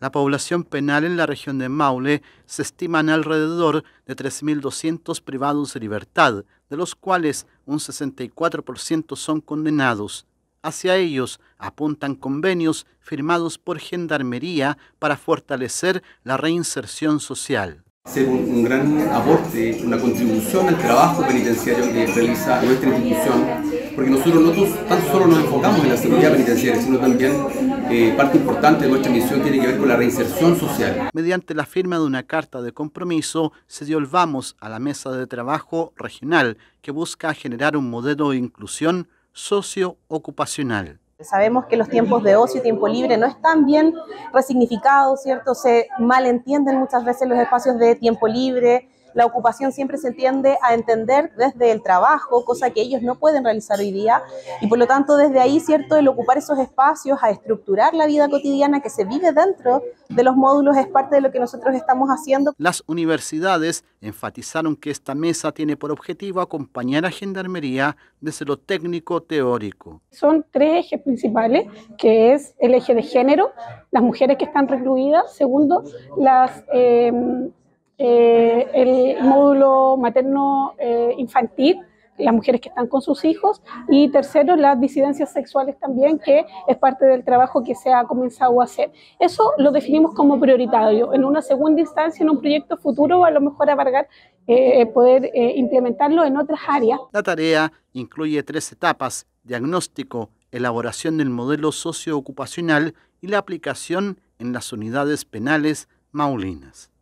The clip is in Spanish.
La población penal en la región de Maule se estima en alrededor de 3.200 privados de libertad, de los cuales un 64% son condenados. Hacia ellos apuntan convenios firmados por Gendarmería para fortalecer la reinserción social hacer un, un, gran aporte, una contribución al trabajo penitenciario que realiza nuestra institución porque nosotros no tan solo nos enfocamos en la seguridad penitenciaria, sino también eh, parte importante de nuestra misión tiene que ver con la reinserción social. Mediante la firma de una carta de compromiso, se dio el vamos a la mesa de trabajo regional que busca generar un modelo de inclusión socio-ocupacional. Sabemos que los tiempos de ocio y tiempo libre no están bien resignificados, ¿cierto? Se malentienden muchas veces los espacios de tiempo libre, la ocupación siempre se tiende a entender desde el trabajo, cosa que ellos no pueden realizar hoy día, y por lo tanto desde ahí, ¿cierto?, el ocupar esos espacios, a estructurar la vida cotidiana que se vive dentro de los módulos es parte de lo que nosotros estamos haciendo. Las universidades enfatizaron que esta mesa tiene por objetivo acompañar a Gendarmería desde lo técnico teórico. Son tres ejes principales, que es el eje de género, las mujeres que están recluidas, segundo, las... Eh, eh, el módulo materno eh, infantil, las mujeres que están con sus hijos, y tercero, las disidencias sexuales también, que es parte del trabajo que se ha comenzado a hacer. Eso lo definimos como prioritario. En una segunda instancia, en un proyecto futuro, a lo mejor abarcar, eh, poder implementarlo en otras áreas. La tarea incluye tres etapas, diagnóstico, elaboración del modelo socioocupacional y la aplicación en las unidades penales maulinas.